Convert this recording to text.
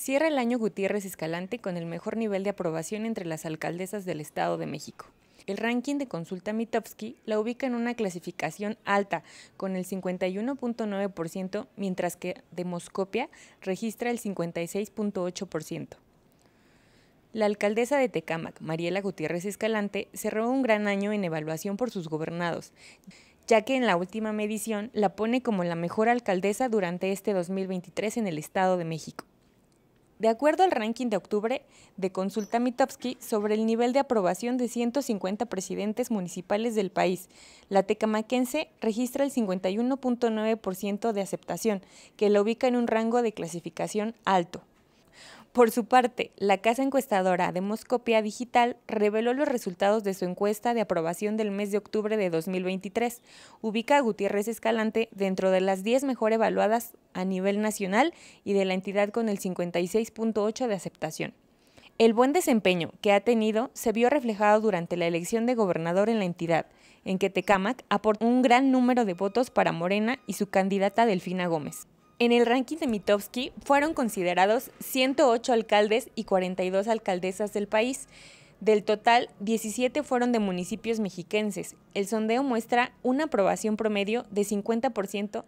Cierra el año Gutiérrez Escalante con el mejor nivel de aprobación entre las alcaldesas del Estado de México. El ranking de consulta Mitofsky la ubica en una clasificación alta, con el 51.9%, mientras que Demoscopia registra el 56.8%. La alcaldesa de Tecámac, Mariela Gutiérrez Escalante, cerró un gran año en evaluación por sus gobernados, ya que en la última medición la pone como la mejor alcaldesa durante este 2023 en el Estado de México. De acuerdo al ranking de octubre de Consulta Mitofsky sobre el nivel de aprobación de 150 presidentes municipales del país, la tecamaquense registra el 51.9% de aceptación, que la ubica en un rango de clasificación alto. Por su parte, la casa encuestadora de Demoscopia Digital reveló los resultados de su encuesta de aprobación del mes de octubre de 2023. Ubica a Gutiérrez Escalante dentro de las 10 mejor evaluadas a nivel nacional y de la entidad con el 56.8 de aceptación. El buen desempeño que ha tenido se vio reflejado durante la elección de gobernador en la entidad, en que Tecámac aportó un gran número de votos para Morena y su candidata Delfina Gómez. En el ranking de Mitofsky fueron considerados 108 alcaldes y 42 alcaldesas del país. Del total, 17 fueron de municipios mexiquenses. El sondeo muestra una aprobación promedio de 50%